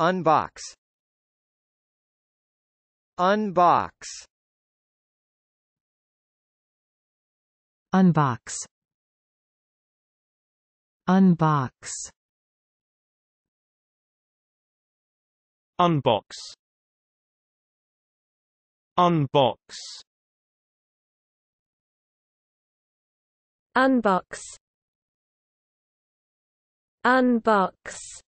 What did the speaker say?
Unbox Unbox Unbox Unbox Unbox Unbox Unbox Unbox